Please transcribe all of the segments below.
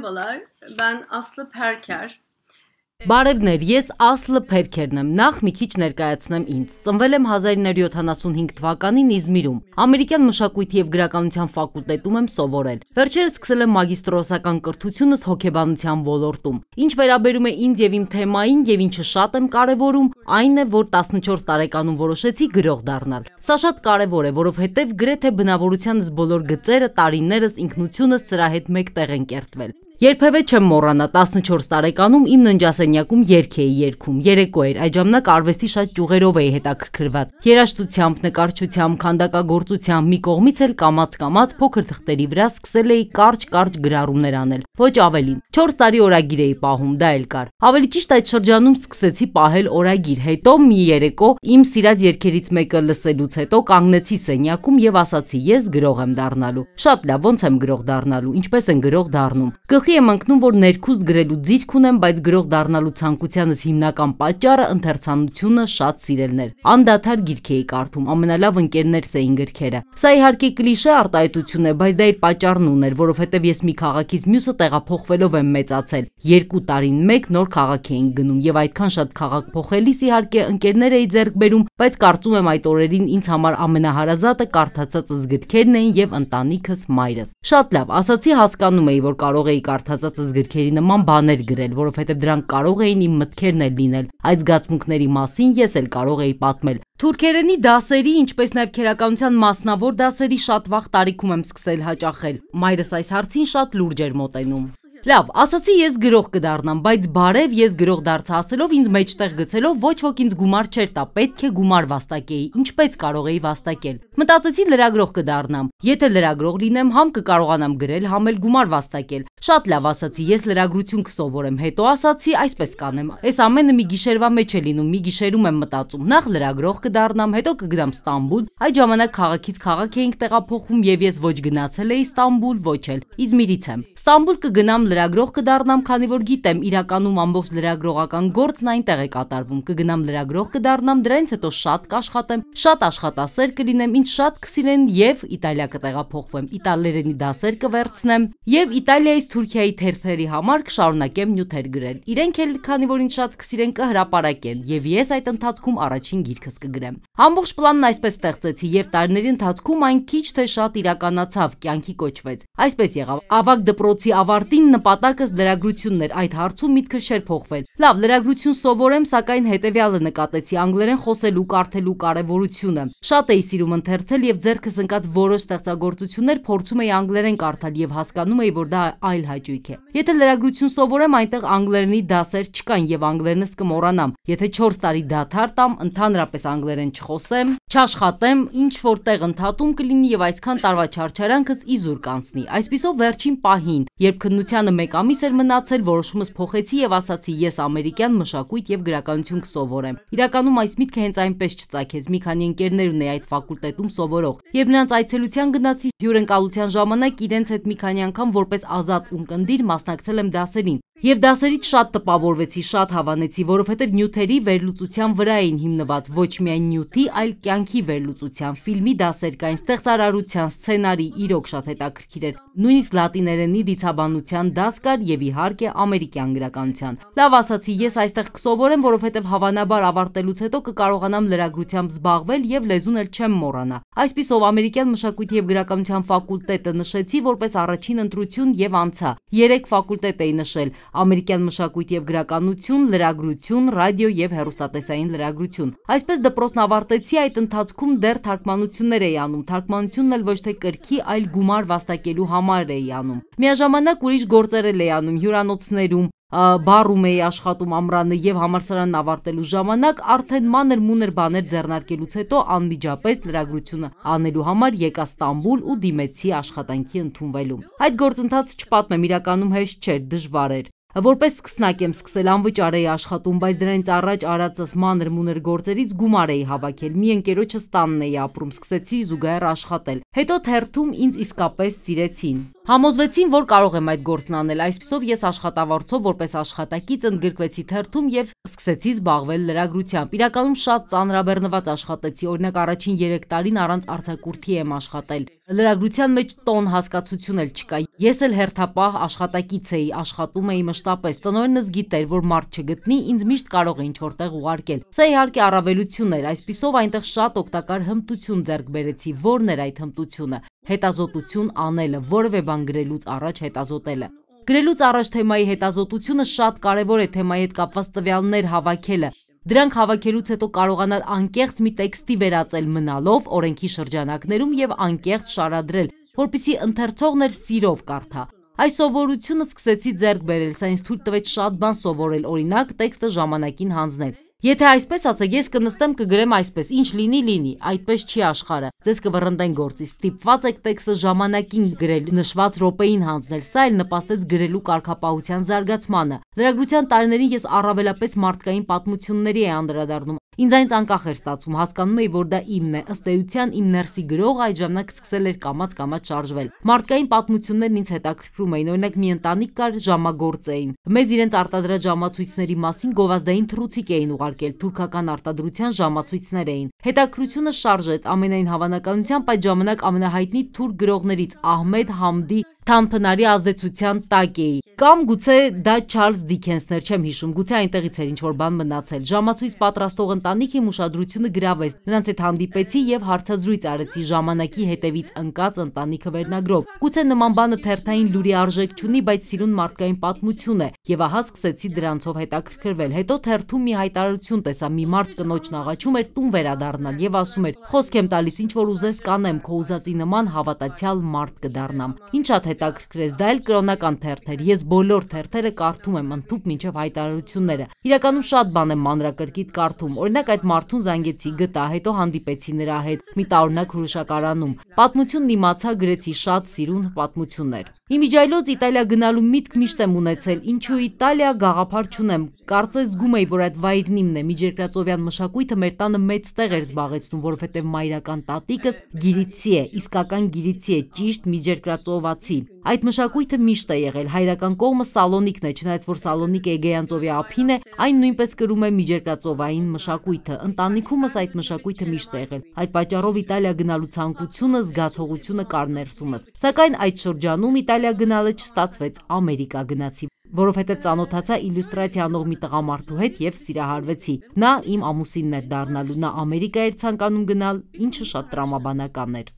Merhabalar, ben Aslı Perker. Բարևներ, ես Ասլը Փերքերն եմ։ Նախ մի քիչ ներկայացնեմ ինձ։ Ծնվել եմ 1975 թվականին Իզմիրում։ Ամերիկյան մշակույթի եւ գրականության ֆակուլտետում եմ սովորել։ Վերջերս սկսել եմ մագիստրոսական կրթությունս հոգեբանության ոլորտում։ Ինչ վերաբերում է ինձ եւ իմ թեմային եւ ինչը շատ եմ կարեւորում, այն է, որ 14 տարեկանում որոշեցի գրող դառնալ։ Սա շատ կարեւոր է, որովհետեւ գրեթե բնավորությանս բոլոր գծերը տարիներս ինքնությունս սրա հետ մեկտեղ են կերտվել։ Երբևէ չեմ մոռանա 14 տարեկանում իմ ննջասենյակում երգ էի երգում։ Երեկո էր, այդ ժամանակ արվեստի շատ ճյուղերով էի հետաքրքրված։ Երաժշտությամբ, նկարչությամբ, քանդակագործությամբ մի կողմից էլ կամած-կամած փոքր թղթերի վրա սկսել էի կարճ-կարճ գրառումներ անել, ոչ ավելին։ 4 տարի օրագիր էի պահում, դա էլ կար։ Ավելի ճիշտ այդ շրջանում սկսեցի պահել օրագիր, հետո մի երեկո իմ սիրած երգերից մեկը լսելուց հետո կանգնեցի սենյակում եւ ասացի՝ ես գրող եմ դառնալու։ Շատ լավ, ոնց եմ գրող դառնալու, ինչպես են գրող դառնում։ Գլխի Ուղղակի եմ ընկնում, որ ներքուստ գրելու ձիրք ունեմ, բայց գրող դառնալու ցանկությանս հիմնական պատճառը ընթերցանությունը շատ սիրելն էր։ Անդադար գիրք էի կարդում, ամենալավ ընկերներս էին գրքերը։ Սա իհարկե կլիշե արտահայտություն է, բայց դա իր պատճառն ուներ, որովհետև ես մի քաղաքից մյուսը տեղափոխվելով եմ մեծացել։ Երկու տարին մեկ նոր քաղաք էինք գնում եւ այդքան շատ քաղաք փոխելիս իհարկե ընկերներ էի ձեռք բերում, բայց կարծում եմ այդ օրերին ինձ համար ամենահարազատը կարդացածս գրքերն էին եւ ընտանիքս մայրս։ Շատ լավ, ասացի հասկանում էի, որ կարող էի կար հարթածածս գրքերի նման բաներ գրել, որովհետև դրանք կարող էին իմ մտքերն էլ լինել։ Այդ զգացմունքների մասին ես էլ կարող էի պատմել։ Թուրքերենի դասերի, ինչպես նաև քերականության մասնավոր դասերի շատ վաղ տարիքում եմ սկսել հաճախել։ Մայրս այս հարցին շատ լուրջ էր մոտենում։ Լավ, ասացի ես գրող կդառնամ, բայց բարև ես գրող դարձա ասելով ինձ մեջտեղ գցելով ոչ ոք ինձ գումար չէր տա, պետք է գումար վաստակեի, ինչպես կարող էի վաստակել։ Մտածեցի լրագրող կդառնամ։ Եթե լրագրող լինեմ, համ կկարողանամ գրել, համ էլ գումար վաստակել։ Շատ լավ ասացի, ես լրագրություն կսովորեմ, հետո ասացի այսպես կանեմ։ Այս ամենը մի գիշերվա մեջ է լինում, մի գիշերում եմ մտածում։ Նախ լրագրող կդառնամ, հետո կգնամ Ստամբուլ։ Այդ ժամանակ քաղաքից քաղաք էինք տեղափոխում եւ ես ոչ գնացել էի Ստամբուլ, ոչ էլ Իզմիրից եմ։ Ստամբուլ կգնամ լրագրող կդառնամ, քանի որ գիտեմ իրականում ամբողջ լրագրողական գործն այնտեղ է կատարվում։ Կգնամ լրագրող կդառնամ, դրանից հետո շատ կաշխատեմ, շատ աշխատասեր կլինեմ, ինձ շատ կսիրեն եւ Իտալիա կտեղափոխվեմ, իտալերենի դասեր կվերցնեմ եւ Իտալիայից Թուրքիայի թերթերի համար կշարունակեմ նյութեր գրել։ Իրենք էլ քանի որ ինձ շատ կսիրեն կհրապարակեն եւ ես այդ ընթացքում առաջին գիրքս կգրեմ։ Ամբողջ պլանն այսպես ստեղծեցի եւ տարիների ընթացքում այն քիչ թե շատ իրականացավ, կյանքի կոչվեց։ Այսպես եղավ ավակ դպրոցի ավարտին նպատակս լրագրությունն էր, այդ հարցում միտքը չէր փոխվել։ Լավ, լրագրություն սովորեմ, սակայն հետեւյալը նկատեցի՝ անգլերեն խոսելու, կարդելու կարևորությունը։ Շատ էի սիրում ընթերցել եւ ձեռքս ընկած որոշ ստեղծագործություններ փորձում էի անգլերեն կարդալ եւ հասկանում էի, որ դա այլ հաճույք է։ Եթե լրագրություն սովորեմ, այնտեղ անգլերենի դասեր չկան եւ անգլերենս կմոռանամ։ Եթե 4 տարի դաթար տամ, ընդհանրապես անգլերեն չխոսեմ, չաշխատեմ, ինչ որտեղ ընդհատում կլինի եւ այսքան տարվա չարչարանքս իզուր կանցնի։ Այսպիսով վերջին պահին Երբ քննությանը մեկ ամիս էր մնացել, որոշումս փոխեցի եւ ասացի՝ ես ամերիկյան մշակույթ եւ գրականություն կսովորեմ։ Իրականում այս միտքը հենց այնպես չծագեց։ Մի քանի ընկերներ ունեի այդ ֆակուլտետում սովորող։ Երբ նրանց այցելության գնացի հյուրընկալության ժամանակ իրենց հետ մի քանի անգամ որպես ազատ ունկնդիր մասնակցել եմ դասերին։ Եվ դասերից շատ տպավորվեցի, շատ հավանեցի, որովհետև նյութերի վերլուծության վրա էին հիմնված ոչ միայն նյութի, այլ կյանքի վերլուծության, ֆիլմի դասեր կային, ստեղծարարության, սցենարի, իրոք շատ հետաքրքիր էր։ Նույնիսկ լատիներենի դիցաբանության դաս կար եւ իհարկե ամերիկյան գրականության։ Լավ ասացի, ես այստեղ կսովորեմ, որովհետև հավանաբար ավարտելուց հետո կկարողանամ լրագրությամբ զբաղվել եւ լեզուն էլ չեմ մոռանա։ Այսպիսով ամերիկյան մշակույթի եւ գրականության ֆակուլտետը նշեցի որպես առաջին ընտրություն եւ անցա։ 3 ֆակուլտետ էի նշել ամերիկյան մշակույթ և գրականություն, լրագրություն, ռադիո և հեռուստատեսային լրագրություն։ Այսպես դպրոցն ավարտեցի, այդ ընթացքում դեռ թարգմանություններ էի անում, թարգմանությունն էլ ոչ թե կրքի, այլ գումար վաստակելու համար էի անում։ Միաժամանակ ուրիշ գործեր էլ էի անում, հյուրանոցներում, բառում էի աշխատում ամռանը և համալսարանն ավարտելու ժամանակ արդեն մանր մուներ բաներ ձեռնարկելուց հետո անմիջապես լրագրությունը անելու համար եկա Ստամբուլ ու դիմեցի աշխատանքի ընդունվելուն։ Այդ գործընթացը չպատմեմ, իրականում հեշտ չէր, դժվար էր։ Որպես սկսնակ եմ սկսել, անվճար էի աշխատում, բայց դրանից առաջ արածս մանր մունր գործերից գումար էի հավաքել, մի ընկերոջս տանն էի ապրում, սկսեցի զուգահեռ աշխատել։ Հետո թերթում ինձ իսկապես սիրեցին։ Համոզվեցին, որ կարող եմ այդ գործն անել, այսպիսով ես աշխատավարձով որպես աշխատակից ընդգրկվեցի թերթում եւ սկսեցի զբաղվել լրագրությամբ։ Իրականում շատ ծանրաբեռնված աշխատեցի, օրինակ առաջին 3 տարին առանց արձակուրդի եմ աշխատել։ Լրագրության մեջ տոն հասկացություն էլ չկա։ Ես էլ հերթապահ աշխատակից էի, աշխատում էի մշ մշտապես։ Տնօրենս գիտեր, որ մարդ չգտնի, ինձ միշտ կարող է ինչ-որ տեղ ուղարկել։ Սա իհարկե առավելություն էր, այսписով այնտեղ շատ օգտակար հմտություն ձեռք բերեցի, որն էր այդ հմտությունը։ Հետազոտություն անելը, որևէ բան գրելուց առաջ հետազոտելը։ Գրելուց առաջ թեմայի հետազոտությունը շատ կարևոր է թեմայի հետ կապված տվյալներ հավաքելը։ Դրանք հավաքելուց հետո կարողանալ անկեղծ մի տեքստի վերածել մնալով օրենքի շրջանակներում եւ անկեղծ շարադրել, որբիսի ընթերցողներ սիրով կարդա։ Այս սովորությունը սկսեցի ձեռք բերել, սա ինձ թույլ տվեց շատ բան սովորել, օրինակ, տեքստը ժամանակին հանձնել։ Եթե այսպես ասա, ես կնստեմ կգրեմ այսպես, ինչ լինի լինի, այդպես չի աշխարը։ Ձեզ կվռնդեն գործից, ստիպված եք տեքստը ժամանակին գրել, նշված րոպեին հանձնել։ Սա էլ նպաստեց գրելու կարգապահության զարգացմանը։ Լրագրության տարիներին ես առավելապես մարդկային պատմությունների է անդրադառնում։ Ինձ այնց անկախ էր ստացվում, հասկանում էի, որ դա իմն է։ Ըստ էության իմ ներսի գրողը այդ ժամանակ սկսել էր կամած-կամած շարժվել։ Մարդկային պատմություններն ինձ հետաքրքրում էին, օրինակ մի ընտանիք կար ժամագործ էին։ Մեզ իրենց արտադրած ժամացույցների մասին գովազդային թռուցիկ էին ուղարկում քննարկել, թուրքական արտադրության ժամացույցներ էին։ Հետաքրությունը շարժեց ամենայն հավանականությամբ այդ ժամանակ ամենահայտնի թուրք գրողներից Ահմեդ Համդի Թամփնարի ազդեցության տակ էի։ Կամ գուցե դա Չարլզ Դիքենսներ չեմ հիշում, գուցե այնտեղից էր ինչ որ բան մնացել։ Ժամացույց պատրաստող ընտանիք իմ ուշադրությունը գրավեց։ Նրանց հետ հանդիպեցի եւ հարցազրույց արեցի ժամանակի հետևից ընկած ընտանիքը վերնագրով։ Գուցե նման բանը թերթային լուրի արժեք չունի, բայց սիրուն մարդկային պատմություն է եւ ահա սկսեցի դրանցով հետաքրքրվել։ Հետո թերթում մի հայտարարություն տեսա, մի մարդ կնոջն աղաչում էր տուն վերադառնալ եւ ասում էր. «Խոսք եմ տալիս, ինչ որ ուզես կանեմ, քո ուզածի նման հավատացյալ մարդ կդառնամ»։ Ինչա թե հետաքրքրեց, դա էլ կրոնական թերթեր։ Ես բոլոր թերթերը կարդում եմ ընդཐུպ մինչև հայտարարությունները։ Իրականում շատ բան եմ մանրակրկիտ կարդում։ Օրինակ այդ մարդուն զանգեցի, գտա, հետո հանդիպեցի նրա հետ մի տարօրինակ հրուշակարանում։ Պատմությունն իմացա գրեցի շատ սիրուն պատմություններ։ Իմիջայլոց Իտալիա գնալու միտք միշտ եմ ունեցել, ինչու Իտալիա գաղափար չունեմ։ Կարծես զգում էի, որ այդ վայրն իմն է։ Միջերկրածովյան մշակույթը մեր տանը մեծ տեղ էր զբաղեցնում, որովհետև մայրական տատիկս գիրիցի է, իսկական գիրիցի է, ճիշտ միջերկրածովացի։ Այդ մշակույթը միշտ է եղել, հայրական կողմը Սալոնիկն է, չնայած որ Սալոնիկ Էգեյանցովի ափին է, այն նույնպես գրում է միջերկրածովային մշակույթը։ Ընտանիքումս այդ մշակույթը միշտ է եղել։ Այդ պատճառով Իտալիա գնալու ցանկությունը, զգացողությունը կար ներսումս։ Սակայն այդ շրջանում Իտալիա գնալը չստացվեց, Ամերիկա գնացի որովհետև ծանոթացա իլյուստրացիա անող մի տղամարդու հետ եւ սիրահարվեցի։ Նա իմ ամուսինն էր դառնալու, նա Ամերիկա էր ցանկանում գնալ, ինչը շատ տրամաբանական էր։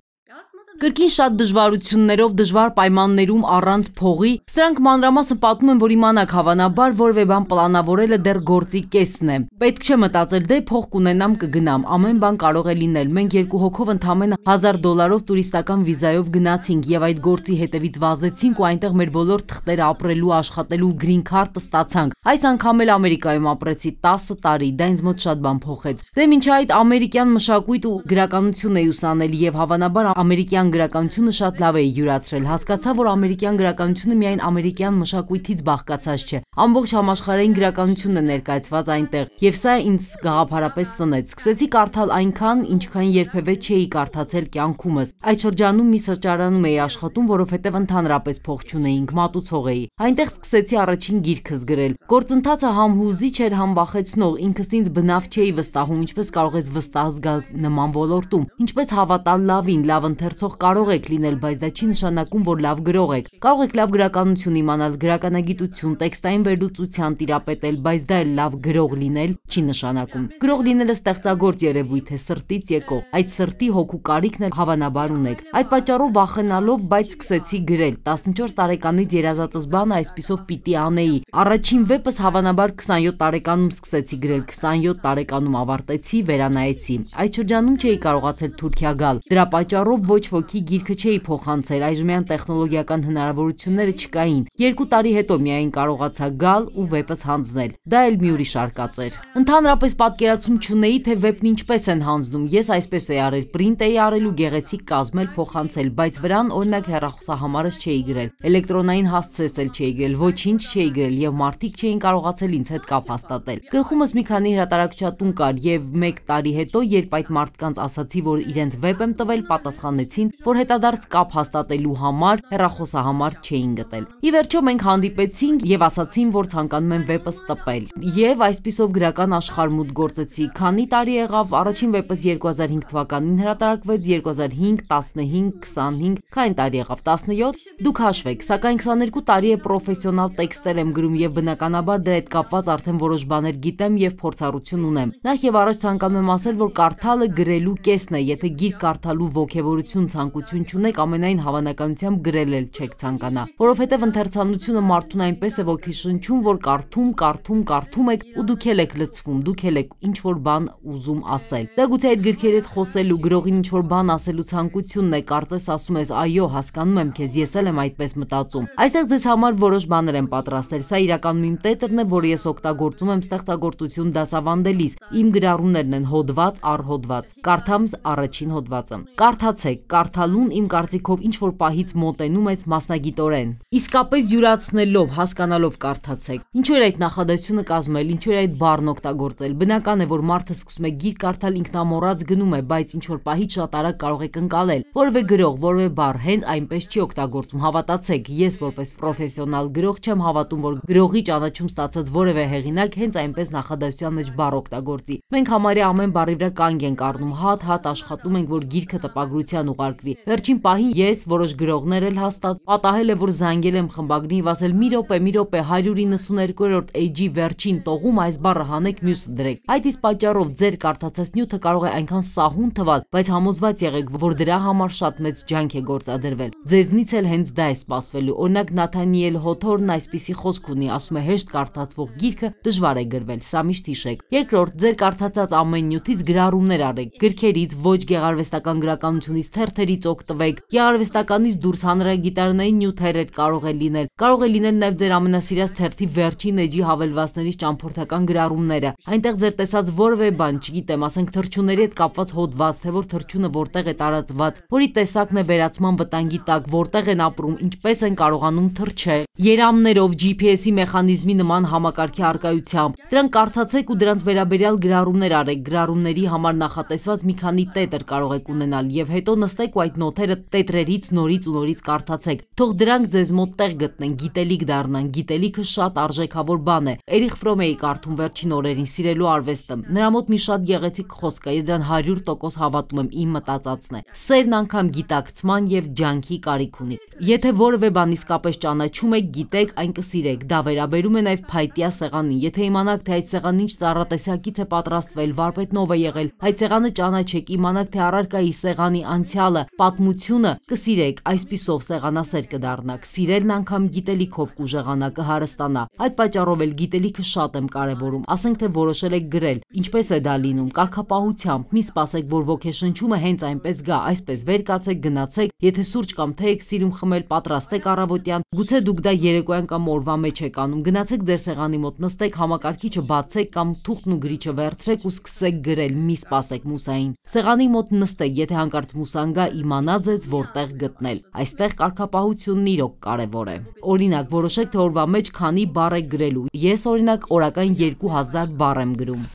Կրկին շատ դժվարություններով, դժվար պայմաններում առանց փողի, սրանք մանրամասը պատմում են, որ իմանաք հավանաբար որևէ բան պլանավորելը դեռ գործի կեսն է։ Պետք չէ մտածել դե փող կունենամ կգնամ, ամեն բան կարող է լինել։ Մենք երկու հոգով ընդամենը 1000 դոլարով տուրիստական վիզայով գնացինք եւ այդ գործի հետևից վազեցինք ու այնտեղ մեր բոլոր թղթերը ապրելու, աշխատելու գրին քարտը ստացանք։ Այս անգամ էլ Ամերիկայում ապրեցի 10 տարի, դա ինձ մոտ շատ բան փոխեց։ Դե ոչ այդ ամերիկյան մշակույթ ու գրականություն էի ուսանել եւ հավանաբար ամերիկյան ամերիկյան գրականությունը շատ լավ էի յուրացրել, հասկացա, որ ամերիկյան գրականությունը միայն ամերիկյան մշակույթից բաղկացած չէ։ Ամբողջ համաշխարհային գրականությունն է ներկայացված այնտեղ, եւ սա ինձ գաղափարապես սնեց։ Սկսեցի կարդալ այնքան, ինչքան երբևէ չէի կարդացել կյանքումս։ Այդ շրջանում մի սրճարանում էի աշխատում, որովհետեւ ընդհանրապես փող չունեինք, մատուցող էի։ Այնտեղ սկսեցի առաջին գիրքս գրել։ Գործընթացը համ հուզիչ էր, համ վախեցնող, ինքս ինձ բնավ չէի վստահում, ինչպես կարող ես վստահ զգալ նման ոլորտում, ինչպես հավատալ լավին, լավ ընթերցող կարող եք լինել, բայց դա չի նշանակում, որ լավ գրող եք։ Կարող եք լավ գրականություն իմանալ, գրականագիտություն, տեքստային վերլուծության տիրապետել, բայց դա էլ լավ գրող լինել չի նշանակում։ Գրող լինելը ստեղծագործ երևույթ է, սրտից եկող։ Այդ սրտի հոգու կարիքն էլ հավանաբար ունեք։ Այդ պատճառով վախենալով, բայց սկսեցի գրել։ 14 տարեկանից երազածս բանը այսպիսով պիտի անեի։ Առաջին վեպս հավանաբար 27 տարեկանում սկսեցի գրել, 27 տարեկանում ավարտեցի, վերանայեցի։ Այդ շրջանում չէի կարողացել Թուրքիա գալ։ Դրա պատճառով ոչ ոք Նորոգի գիրքը չէի փոխանցել, այժմյան տեխնոլոգիական հնարավորությունները չկային։ Երկու տարի հետո միայն կարողացա գալ ու վեպս հանձնել։ Դա էլ մի ուրիշ արկած էր։ Ընդհանրապես պատկերացում չունեի, թե վեպն ինչպես են հանձնում։ Ես այսպես էի արել, պրինտ էի արել ու գեղեցիկ կազմել փոխանցել, բայց վրան օրինակ հեռախոսահամարս չէի գրել, էլեկտրոնային հասցեսել չէի գրել, ոչինչ չէի գրել եւ մարդիկ չէին կարողացել ինձ հետ կապ հաստատել։ Գլխումս մի քանի հրատարակչատուն կար եւ 1 տարի հետո, երբ այդ մարդկանց ասացի, որ իրենց վեպ եմ տվել, պատասխանեցին, որ հետադարձ կապ հաստատելու համար հեռախոսահամար չէին գտել։ Ի վերջո մենք հանդիպեցինք եւ ասացին, որ ցանկանում են վեպս տպել։ Եվ այսպիսով գրական աշխարհ մուտք գործեցի։ Քանի տարի եղավ, առաջին վեպս 2005 թվականին հրատարակվեց 2005, 15, 25, քանի տարի եղավ 17։ Դուք հաշվեք, սակայն 22 տարի է պրոֆեսիոնալ տեքստեր եմ գրում եւ բնականաբար դրա հետ կապված արդեն որոշ բաներ գիտեմ եւ փորձառություն ունեմ։ Նախ եւ առաջ ցանկանում եմ ասել, որ կարդալը գրելու կեսն է, եթե գիրք կարդալու ողքեվորություն ցան ցանկություն չունեք, ամենայն հավանականությամբ գրել էլ չեք ցանկանա, որովհետև ընթերցանությունը մարդուն այնպես է ոգեշնչում, որ կարդում, կարդում, կարդում եք ու դուք էլ եք լցվում, դուք էլ եք ինչ որ բան ուզում ասել։ Դա գուցե այդ գրքերի հետ խոսելու, գրողին ինչ որ բան ասելու ցանկությունն է, կարծես ասում ես, այո, հասկանում եմ քեզ, ես էլ եմ այդպես մտածում։ Այստեղ ձեզ համար որոշ բաներ եմ պատրաստել։ Սա իրականում իմ տետրն է, որ ես օգտագործում եմ ստեղծագործություն դասավանդելիս։ Իմ գրառումներն են հոդված առ հոդված։ Կարդամ առաջին հոդվածը։ Կարդացեք, կարդ կարդալուն իմ կարծիքով ինչ որ պահից մոտենում ես մասնագիտորեն։ Իսկապես յուրացնելով, հասկանալով կարդացեք։ Ինչու էր այդ նախադասությունը կազմել, ինչու էր այդ բառն օգտագործել։ Բնական է, որ մարդը սկսում է գիրք կարդալ ինքնամոռաց գնում է, բայց ինչ որ պահից շատ արագ կարող է կնկալել։ Որևէ գրող, որևէ բառ հենց այնպես չի օգտագործում, հավատացեք, ես որպես պրոֆեսիոնալ գրող չեմ հավատում, որ գրողի ճանաչում ստացած որևէ հեղինակ հենց այնպես նախադասության մեջ բառ օգտագործի։ Մենք համարյա ամեն բառի վրա կանգ ենք առնում, հատ-հատ աշխատում ենք, որ գիրքը տպագրության ուղարկվի կուղարկվի։ Վերջին պահին ես, որոշ գրողներ էլ հաստատ, պատահել է, որ զանգել եմ խմբագրին եւ ասել՝ «Մի րոպե, մի րոպե, 192-րդ էջի վերջին տողում այս բառը հանեք, մյուսը դրեք»։ Այդ իսկ պատճառով ձեր կարդացած նյութը կարող է այնքան սահուն թվալ, բայց համոզված եղեք, որ դրա համար շատ մեծ ջանք է գործադրվել։ Ձեզնից էլ հենց դա է սպասվելու։ Օրինակ Նաթանիել Հոթորն այսպիսի խոսք ունի, ասում է՝ «Հեշտ կարդացվող գիրքը դժվար է գրվել»։ Սա միշտ հիշեք։ Երկրորդ, ձեր կարդացած ամեն նյութից գրառումներ արեք։ Գրքերից, ոչ գեղարվեստական գրականությունից, թերթերի նյութերից օգտվեք։ Ե արվեստականից դուրս հանրագիտարանային նյութեր էլ կարող է լինել։ Կարող է լինել նաև ձեր ամենասիրած թերթի վերջին էջի հավելվածներից ճամփորդական գրառումները։ Այնտեղ ձեր տեսած որևէ բան, չգիտեմ, ասենք թրջունների հետ կապված հոդված, թե որ թրջունը որտեղ է տարածված, որի տեսակն է վերացման վտանգի տակ, որտեղ են ապրում, ինչպես են կարողանում թրջել։ Երամներով GPS-ի մեխանիզմի նման համակարգի արկայությամբ դրանք կարդացեք ու դրանց վերաբերյալ գրառումներ արեք։ Գրառումների համար նախատեսված մի քանի տետր կարող եք ունենալ եւ հետո նստեք ու ու այդ նոթերը տետրերից նորից ու նորից կարդացեք։ Թող դրանք ձեզ մոտ տեղ գտնեն, գիտելիք դառնան։ Գիտելիքը շատ արժեքավոր բան է։ Էրիխ Ֆրոմեի կարդում վերջին օրերին սիրելու արվեստը։ Նրա մոտ մի շատ գեղեցիկ խոսք է, ես դրան 100% հավատում եմ, իմ մտածածն է։ Սերն անգամ գիտակցման եւ ջանքի կարիք ունի։ Եթե որևէ բան իսկապես ճանաչում եք, գիտեք, այն կսիրեք։ Դա վերաբերում է նաեւ փայտյա սեղանին։ Եթե իմանաք, թե այդ սեղանն ինչ ծառատեսակից է պատրաստվել, վարպետնով է եղել, այդ սեղանը ճանաչեք, իմանաք, թե առարկայի սեղանի անցյալը, պատմությունը կսիրեք, այսպիսով սեղանասեր կդառնաք։ Սիրելն անգամ գիտելիքով կուժեղանա, կհարստանա։ Այդ պատճառով էլ գիտելիքը շատ եմ կարևորում։ Ասենք թե որոշել եք գրել, ինչպես է դա լինում, կարգապահությամբ։ Մի սպասեք, որ ոգեշնչումը հենց այնպես գա, այսպես վեր կացեք, գնացեք, եթե սուրճ կամ թե եք սիրում խմել, պատրաստեք առավոտյան։ Գուցե դուք դա երեկոյան կամ օրվա մեջ եք անում։ Գնացեք ձեր սեղանի մոտ նստեք, համակարգիչը բացեք կամ թուղթն ու գրիչը վերցրեք ու սկսեք գրել։ Մի սպասեք մուսային։ Սեղանի մոտ նստեք, եթե հանկարծ մուսան գա, իմանա ձեզ որտեղ գտնել։ Այստեղ կարգապահությունն իրոք կարևոր է։ Օրինակ, որոշեք թե օրվա մեջ քանի բառ եք գրելու։ Ես օրինակ օրական 2000 բառ եմ գրում։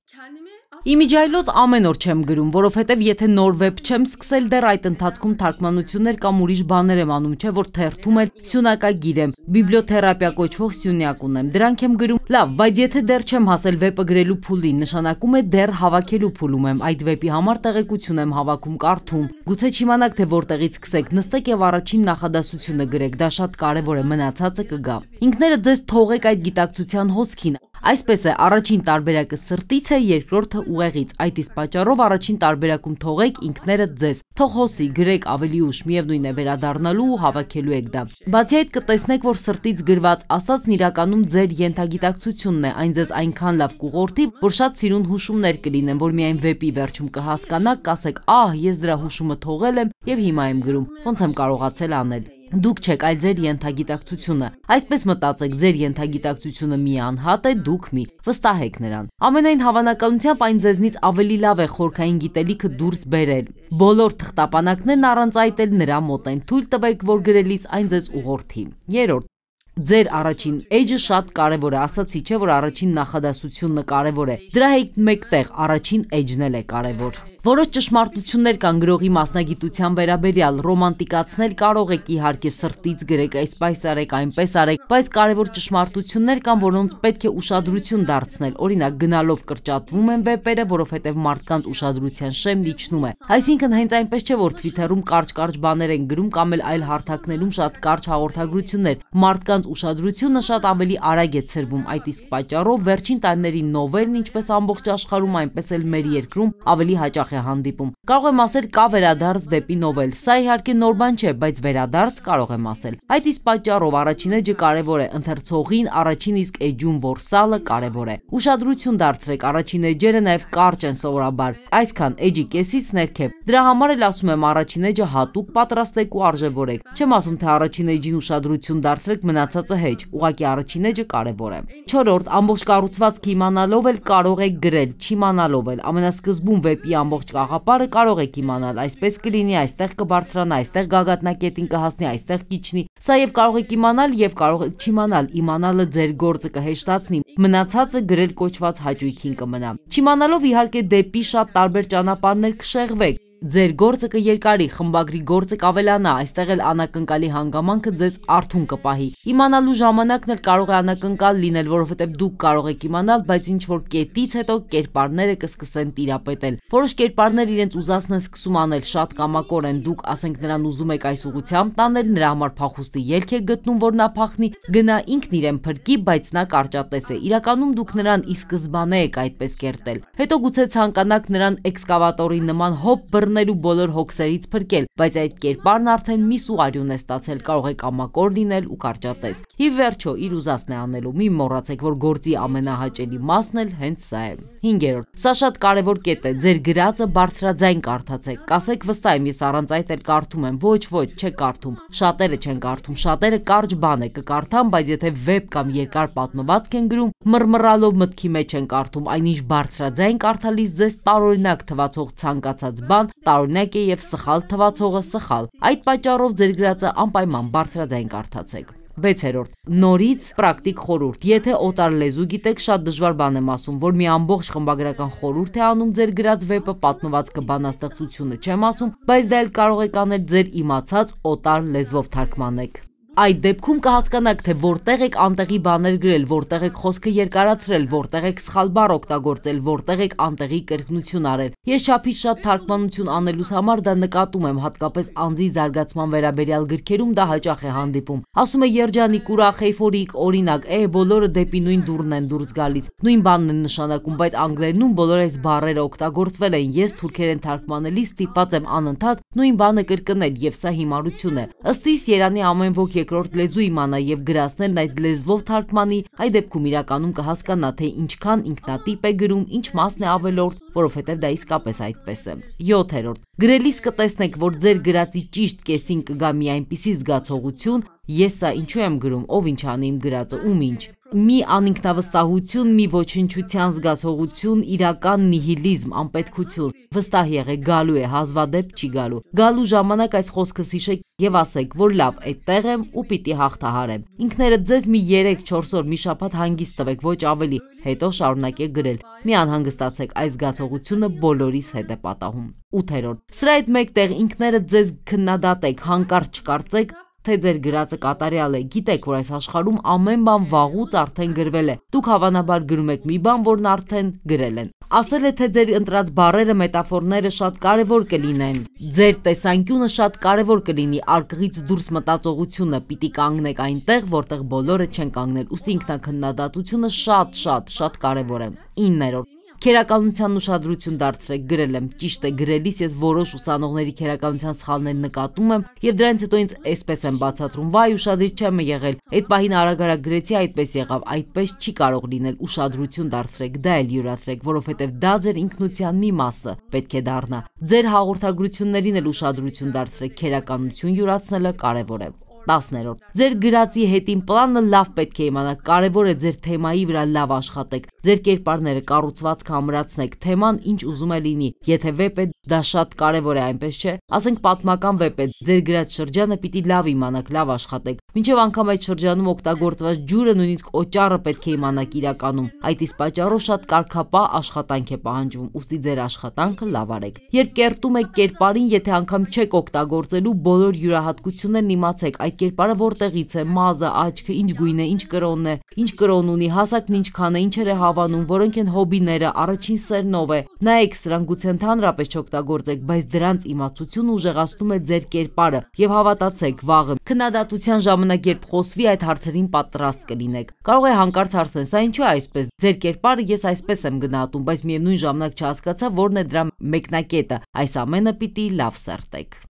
Իմիջայլոց ամեն օր չեմ գրում, որովհետև եթե նոր վեբ չեմ սկսել դեռ այդ ընթացքում թարգմանություններ կամ ուրիշ բաներ եմ անում, չէ որ թերթում եմ, սյունակագիր եմ, բիբլիոթերապիա կոչվող սյունյակ ունեմ, դրանք եմ գրում։ Լավ, բայց եթե դեռ չեմ հասել վեպը գրելու փուլին, նշանակում է դեռ հավաքելու փուլում եմ, այդ վեպի համար տեղեկություն եմ հավաքում կարդում։ Գուցե չիմանաք թե որտեղից սկսեք, նստեք եւ առաջին նախադասությունը գրեք, դա շատ կարեւոր է, մնացածը կգա։ Ինքները ձեզ թողեք այդ գիտակցության հոսքին, Այսպես է, առաջին տարբերակը սրտից է, երկրորդը ուղեղից։ Այդ իսկ պատճառով առաջին տարբերակում թողեք ինքներդ ձեզ։ Թող հոսի, գրեք ավելի ուշ, միևնույն է վերադառնալու ու հավաքելու եք դա։ Բացի այդ կտեսնեք, որ սրտից գրված ասածն իրականում ձեր յենթագիտակցությունն է, այն ձեզ այնքան լավ կուղորթի, որ շատ սիրուն հուշումներ կլինեն, որ միայն վեպի վերջում կհասկանաք, կասեք, «Ահ, ես դրա հուշումը թողել եմ եւ հիմա եմ գրում։ Ոնց եմ կարողացել անել»։ Դուք չեք, այլ ձեր ենթագիտակցությունը։ Այսպես մտածեք, ձեր ենթագիտակցությունը մի անհատ է, դուք մի։ Վստահեք նրան։ Ամենայն հավանականությամբ այն ձեզնից ավելի լավ է խորքային գիտելիքը դուրս բերել։ Բոլոր թղթապանակներն առանց այդ էլ նրա մոտ են։ Թույլ տվեք, որ գրելից այն ձեզ ուղղորդի։ Երրորդ, Ձեր առաջին edge-ը շատ կարևոր է, ասացի չէ, որ առաջին նախադասությունը կարևոր է։ Դրա հետ մեկտեղ առաջին edge-ն էլ է կարևոր։ Որոշ ճշմարտություններ կան գրողի մասնագիտության վերաբերյալ, ռոմանտիկացնել կարող եք իհարկե սրտից գրեք, այս պես արեք, այնպես արեք, բայց կարևոր ճշմարտություններ կան, որոնց պետք է ուշադրություն դարձնել։ Օրինակ, գնալով կրճատվում են վեպերը, որովհետև մարդկանց ուշադրության շեմն իջնում է։ Այսինքն հենց այնպես չէ, որ Twitter-ում կարճ-կարճ բաներ են գրում կամ էլ այլ հարթակներում շատ կարճ հաղորդագրություններ։ Մարդկանց ուշադրությունը շատ ավելի արագ է ցրվում, այդ իսկ պատճառով վերջին տարիների նովելն ինչպես ամբողջ աշխարհում, այնպես էլ մեր երկրում ավելի հաճախ է է հանդիպում։ Կարող եմ ասել կա վերադարձ դեպի նովել։ Սա իհարկե նոր բան չէ, բայց վերադարձ կարող եմ ասել։ Այդ իսկ պատճառով առաջին էջը կարևոր է, ընթերցողին առաջին իսկ էջում որսալը կարևոր է։ Ուշադրություն դարձրեք, առաջին էջերը նաև կարճ են սովորաբար, այսքան էջի կեսից ներքև։ Դրա համար էլ ասում եմ առաջին էջը հատուկ պատրաստեք ու արժևորեք։ Չեմ ասում թե առաջին էջին ուշադրություն դարձրեք, մնացածը հեչ։ Ուղղակի առաջին էջը կարևոր է։ 4-րդ ամբողջ կառուցվածքը իմանալով էլ կարող եք գրել, չիմանալով էլ։ Ամենասկզբում վեպի ամբողջ ամբողջ գաղապարը կարող եք իմանալ, այսպես կլինի, այստեղ կբարձրանա, այստեղ գագաթնակետին կհասնի, այստեղ կիջնի։ Սա եւ կարող եք իմանալ եւ կարող եք չիմանալ, իմանալը ձեր գործը կհեշտացնի, մնացածը գրել կոչված հաճույքին կմնա։ Չիմանալով իհարկե դեպի շատ տարբեր ճանապարհներ կշեղվեք, Ձեր գործը կերկարի, խմբագրի գործը կավելանա, այստեղ էլ անակնկալի հանգամանքը ձեզ արթուն կպահի։ Իմանալու ժամանակն էլ կարող է անակնկալ լինել, որովհետև դուք կարող եք իմանալ, բայց ինչ որ կետից հետո կերպարները կսկսեն տիրապետել։ Որոշ կերպարներ իրենց ուզածն են սկսում անել շատ կամակոր են, դուք ասենք նրան ուզում եք այս ուղությամբ տանել, նրա համար փախուստի ելք է գտնում, որ նա փախնի, գնա ինքն իրեն փրկի, բայց նա կարճատես է։ Իրականում դուք նրան ի սկզբանե եք այդպես կերտել։ Հետո գուցե ցանկանաք նրան էքսկավատորի նման հոբ բռնել տոնելու բոլոր հոգսերից փրկել, բայց այդ կերպարն արդեն միս ու արյուն է ստացել, կարող է կամակոր լինել ու կարճատես։ Ի վերջո իր ուզածն է անելու, մի մոռացեք, որ գործի ամենահաճելի մասն էլ հենց սա է։ 5-րդ. Սա շատ կարևոր կետ է։ Ձեր գրածը բարձրաձայն կարդացեք։ Կասեք վստահ եմ, ես առանց այդ էլ կարդում եմ։ Ոչ, ոչ, չեք կարդում։ Շատերը չեն կարդում, շատերը կարճ բան է կկարդան, բայց եթե վեբ կամ երկար պատմվածք են գրում, մռմռալով մտքի մեջ են կարդում, այնինչ բարձրաձայն կարդալիս ձեզ տարօրինակ թվացող ցանկացած բան տարօրինակ է եւ սխալ թվացողը սխալ։ Այդ պատճառով ձեր գրածը անպայման բարձրաձայն կարդացեք։ 6-րդ. Նորից պրակտիկ խորուրդ։ Եթե օտար լեզու գիտեք, շատ դժվար բան եմ ասում, որ մի ամբողջ խմբագրական խորուրդ է անում ձեր գրած վեպը, պատմվածքը բանաստեղծությունը չեմ ասում, բայց դա էլ կարող եք անել ձեր իմացած օտար լեզվով թարգմանեք։ Այդ դեպքում կհասկանաք, թե որտեղ եք անտեղի բաներ գրել, որտեղ եք խոսքը երկարացրել, որտեղ եք սխալ բառ օգտագործել, որտեղ եք անտեղի կրկնություն արել։ Ես չափից շատ թարգմանություն անելուս համար դա նկատում եմ, հատկապես անձի զարգացման վերաբերյալ գրքերում դա հաճախ է հանդիպում։ Ասում է երջանիկ, ուրախ, էйֆորիկ, օրինակ, է բոլորը դեպի նույն դուրն են դուրս գալիս։ Նույն բանն են նշանակում, բայց անգլերենում բոլոր այս բառերը օգտագործվել են։ Ես թուրքերեն թարգմանելի ստիպած եմ անընդհատ նույն բանը կրկնել, եւ սա հիմարություն է։ Ըստ իս Երանի ամեն ոք երկրորդ լեզու իմանա եւ գրածներն այդ լեզվով թարգմանի, այդ դեպքում իրականում կհասկանա, թե ինչքան ինքնատիպ է գրում, ինչ մասն է ավելորդ, որովհետեւ դա իսկապես այդպես է։ 7-րդ. Գրելիս կտեսնեք, որ ձեր գրածի ճիշտ կեսին կգա մի այնպիսի զգացողություն, Ես սա ինչու եմ գրում, ով ինչ անի իմ գրածը, ում ինչ։ Մի անինքնավստահություն, մի ոչնչության զգացողություն, իրական նիհիլիզմ, անպետքություն։ Վստահ եղեք, գալու է, հազվադեպ չի գալու։ Գալու ժամանակ այս խոսքս հիշեք եւ ասեք, որ լավ, այդտեղ եմ ու պիտի հաղթահարեմ։ Ինքներդ ձեզ մի 3-4 օր մի շաբաթ հանգիստ տվեք, ոչ ավելի, հետո շարունակեք գրել։ Մի անհանգստացեք, այս զգացողությունը բոլորիս հետ է պատահում։ 8-րդ։ Սրա այդ մեկտեղ ինքներդ ձեզ քննադատեք, հանկարծ չկարծեք, թե ձեր գրածը կատարյալ է, գիտեք, որ այս աշխարհում ամեն բան վաղուց արդեն գրվել է։ Դուք հավանաբար գրում եք մի բան, որն արդեն գրել են։ Ասել է, թե ձեր ընտրած բառերը, մետաֆորները շատ կարևոր կլինեն։ Ձեր տեսանկյունը շատ կարևոր կլինի, արկղից դուրս մտածողությունը պիտի կանգնեք այնտեղ, որտեղ բոլորը չեն կանգնել։ Ոստի ինքնակնդադատությունը շատ-շատ շատ կարևոր է։ 9-րդ Քերականության ուշադրություն դարձրեք, գրել եմ, ճիշտ է, գրելիս ես որոշ ուսանողների քերականության սխալներ նկատում եմ եւ դրանից հետո ինձ այսպես եմ բացատրում, վայ ուշադիր չեմ եղել։ Այդ պահին արագ-արագ գրեցի, այդպես եղավ, այդպես չի կարող լինել, ուշադրություն դարձրեք, դա էլ յուրացրեք, որովհետեւ դա ձեր ինքնության մի մասը պետք է դառնա։ Ձեր հաղորդագրություններին էլ ուշադրություն դարձրեք, քերականություն յուրացնելը կարևոր է։ 10-րդ։ Ձեր գրածի հետին պլանը լավ պետք է իմանաք, կարևոր է ձեր թեմայի վրա լավ աշխատեք։ Ձեր կերպարները կառուցվածքը ամրացնեք, թեման ինչ ուզում է լինի։ Եթե վեպ է, դա շատ կարևոր է, այնպես չէ։ Ասենք պատմական վեպ է, ձեր գրած շրջանը պիտի լավ իմանաք, լավ աշխատեք։ Մինչև անգամ այդ շրջանում օգտագործված ջուրը նույնիսկ օճառը պետք է իմանաք իրականում։ Այդ իսկ պատճառով շատ կարգապահ աշխատանք է պահանջվում, ուստի ձեր աշխատանքը լավ արեք։ Երբ կերտում եք կերպարին, եթե անգամ չեք օգտագործելու բոլոր յուրահատկություններն իմացեք, այդ ձեռակերպարը որտեղից է, մազը, աչքը, ինչ գույն է, ինչ կրոնն է, ինչ կրոն ունի, հասակն ինչքան է, ինչեր է հավանում, որոնք են հոբիները, առաջին սերնով է։ Նայեք, սրանք գուցե ընդհանրապես չօգտագործեք, բայց դրանց իմացությունը ուժեղացնում է ձեր կերպարը եւ հավատացեք, վաղը քննադատության ժամանակ երբ խոսվի այդ հարցերին պատրաստ կլինեք։ Կարող է հանկարծ հարցնել, սա ինչու է այսպես։ Ձեր կերպարը ես այսպես եմ գնահատում, բայց միևնույն ժամանակ չհասկացա, որն է դրա մեկնակետը։ Այս ամենը պիտի լավ սերտեք։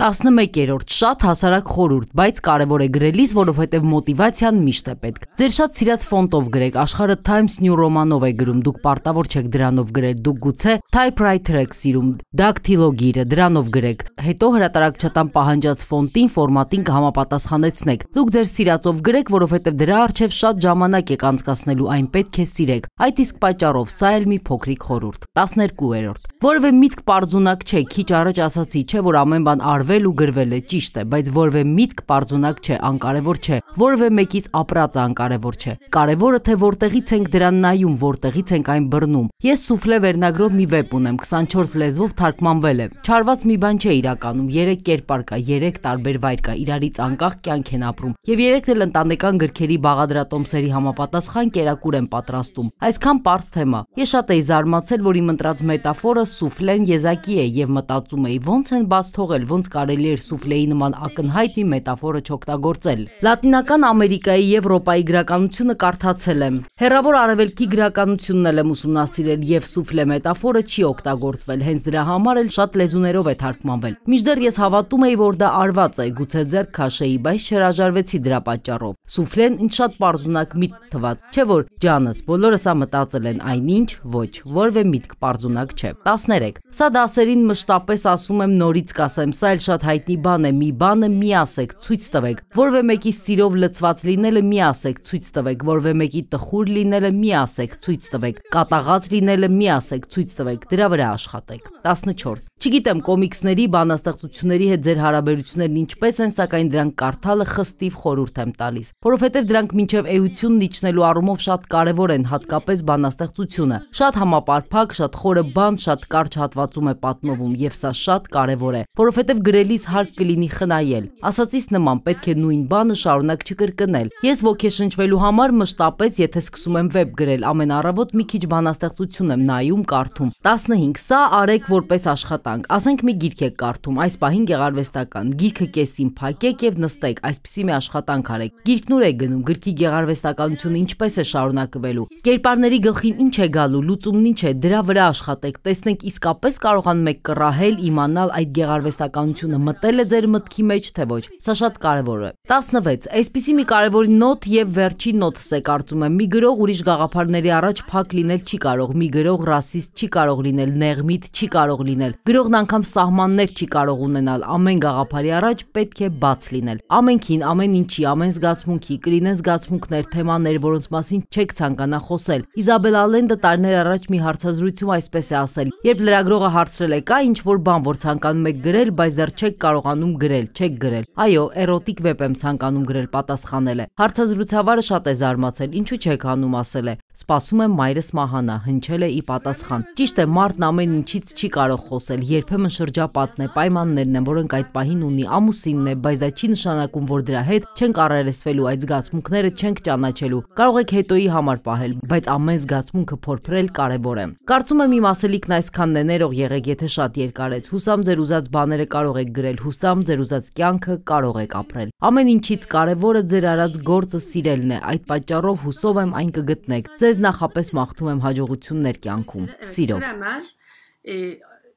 11-րդ շատ հասարակ խորուրդ, բայց կարևոր է գրելիս, որովհետև մոտիվացիան միշտ է պետք։ Ձեր շատ սիրած ֆոնտով գրեք, աշխարհը Times New Roman-ով է գրում, դուք պարտավոր չեք դրանով գրել, դուք գուցե typewriter եք սիրում, dactylo գիրը, դրանով գրեք։ Հետո հրատարակչատան պահանջած ֆոնտին, ֆորմատին կհամապատասխանեցնեք։ Դուք ձեր սիրածով գրեք, որովհետև դրա առջև շատ ժամանակ եք անցկացնելու, այն պետք է սիրեք։ Այդ իսկ պատճառով սա էլ մի փոքրիկ խորուրդ։ 12-րդ։ Որևէ միտք parzunակ չէ, քիչ առաջ ասացի, չէ որ ամեն բան ար արվել ու գրվել է, ճիշտ է, բայց որևէ միտք պարզունակ չէ, անկարևոր չէ, որևէ մեկից ապրածը անկարևոր չէ։ Կարևորը թե որտեղից ենք դրան նայում, որտեղից ենք այն բռնում։ Ես Սուֆլե վերնագրով մի վեբ ունեմ, 24 լեզվով թարգմանվել է։ Չարված մի բան չէ իրականում, 3 կերպար կա, 3 տարբեր վայր կա, իրարից անկախ կյանք են ապրում։ Եվ 3-ն էլ ընտանեկան գրքերի բաղադրատոմսերի համապատասխան կերակուր են պատրաստում։ Այսքան པարզ թեմա։ Ես շատ էի զարմացել, որ իմ ընտրած մետաֆորը Սուֆլեն եզակի է եւ մտածում էի ո՞նց են բաց թողել, ո՞նց կարելի էր սուֆլեի նման ակնհայտ մի մետաֆորը չօգտագործել։ Լատինական Ամերիկայի, Եվրոպայի գրականությունը կարդացել եմ։ Հերավոր արևելքի գրականությունն էլ եմ ուսումնասիրել եւ սուֆլե մետաֆորը չի օգտագործվել, հենց դրա համար էլ շատ լեզուներով է թարգմանվել։ Միջդեռ ես հավատում էի, որ դա արված է, գուցե ձեռք քաշեի, բայց չհրաժարվեցի դրա պատճառով։ Սուֆլեն ինձ շատ parzunակ միտք թված, չէ՞ որ ջանս բոլորս ա մտածել են այնինչ, ոչ, որևէ միտք parzunակ չէ։ 13. Սա դասերին մշտապես ասում եմ նորից կասեմ, սա էլ էլ շատ հայտնի բան է, մի բանը մի ասեք, ցույց տվեք, որևէ մեկի սիրով լծված լինելը մի ասեք, ցույց տվեք, որևէ մեկի տխուր լինելը մի ասեք, ցույց տվեք, կատաղած լինելը մի ասեք, ցույց տվեք, դրա վրա աշխատեք։ 14. Չգիտեմ կոմիքսների, բանաստեղծությունների հետ ձեր հարաբերություններն ինչպես են, սակայն դրանք կարդալը խստիվ խորհուրդ եմ տալիս, որովհետև դրանք մինչև էությունն իջնելու առումով շատ կարևոր են, հատկապես բանաստեղծությունը։ Շատ համապարփակ, շատ խորը բան, շատ կարճ հատվածում է պատմվում եւ սա շատ կարևոր է, որովհետև գրելիս հարկ կլինի խնայել։ Ասացիս նման պետք է նույն բանը շարունակ չկրկնել։ Ես ոգեշնչվելու համար մշտապես, եթե սկսում եմ վեբ գրել, ամեն առավոտ մի քիչ բանաստեղծություն եմ նայում, կարդում։ 15 սա արեք որպես աշխատանք։ Ասենք մի գիրք եք կարդում, այս պահին գեղարվեստական։ Գիրքը կեսին փակեք եւ նստեք, այսպիսի մի աշխատանք արեք։ Գիրքն ուր է գնում, գրքի գեղարվեստականությունը ինչպես է շարունակվելու։ Կերպարների գլխին ինչ է գալու, լուծումն ինչ է, դրա վրա աշխատեք, տեսնենք իսկապես կարողանում եք կռահել, իմանալ այդ գեղարվեստականությունը իրականությունը մտել է ձեր մտքի մեջ, թե ոչ։ Սա շատ կարևոր է։ 16. Այսպիսի մի կարևորի նոթ եւ վերջին նոթս է կարծում եմ։ Մի գրող ուրիշ գաղափարների առաջ փակ լինել չի կարող, մի գրող ռասիստ չի կարող լինել, նեղմիտ չի կարող լինել։ Գրողն անգամ սահմաններ չի կարող ունենալ։ Ամեն գաղափարի առաջ պետք է բաց լինել։ Ամենքին, ամեն ինչի, ամեն զգացմունքի, կլինեն զգացմունքներ, թեմաներ, որոնց մասին չեք ցանկանա խոսել։ Իզաբել Ալենդը տարիներ առաջ մի հարցազրույցում այսպես է ասել. Երբ լրագրողը հարցրել է, կա ինչ որ բան, որ ցանկանում եք գրել, բայց դեռ չեք կարողանում գրել, չեք գրել։ Այո, էրոտիկ վեպ եմ ցանկանում գրել, պատասխանել է։ Հարցազրույցավարը շատ է զարմացել, ինչու՞ չեք անում, ասել է։ Սպասում եմ մայրս մահանա, հնչել է ի պատասխան։ Ճիշտ է, մարդն ամեն ինչից չի կարող խոսել, երբեմն շրջապատն է, պայմաններն են, որոնք այդ պահին ունի, ամուսինն է, բայց դա չի նշանակում, որ դրա հետ չենք առերեսվելու, այդ զգացմունքները չենք ճանաչելու։ Կարող եք հետոյի համար պահել, բայց ամեն զգացմունքը փորփրել կարևոր է։ Կարծում եմ իմ ասելիքն այսքանն է ներող եղեք, եթե շատ երկարեց։ Հուսամ ձեր ուզած բաները կարող եք գրել, հուսամ ձեր ուզած կյանքը կարող եք ապրել։ Ամեն ինչից կարևորը ձեր արած գործը սիրելն է։ Այդ պատճառով հուսով եմ այն կգտնեք Ձեզ նախապես մաղթում եմ հաջողություններ կյանքում։ Սիրով։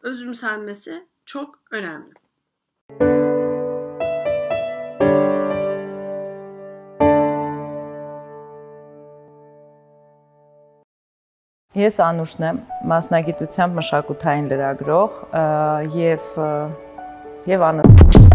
Özüm senmesi çok önemli. Ես Անուշն եմ, մասնագիտությամբ մշակութային լրագրող եւ եւ Անուշ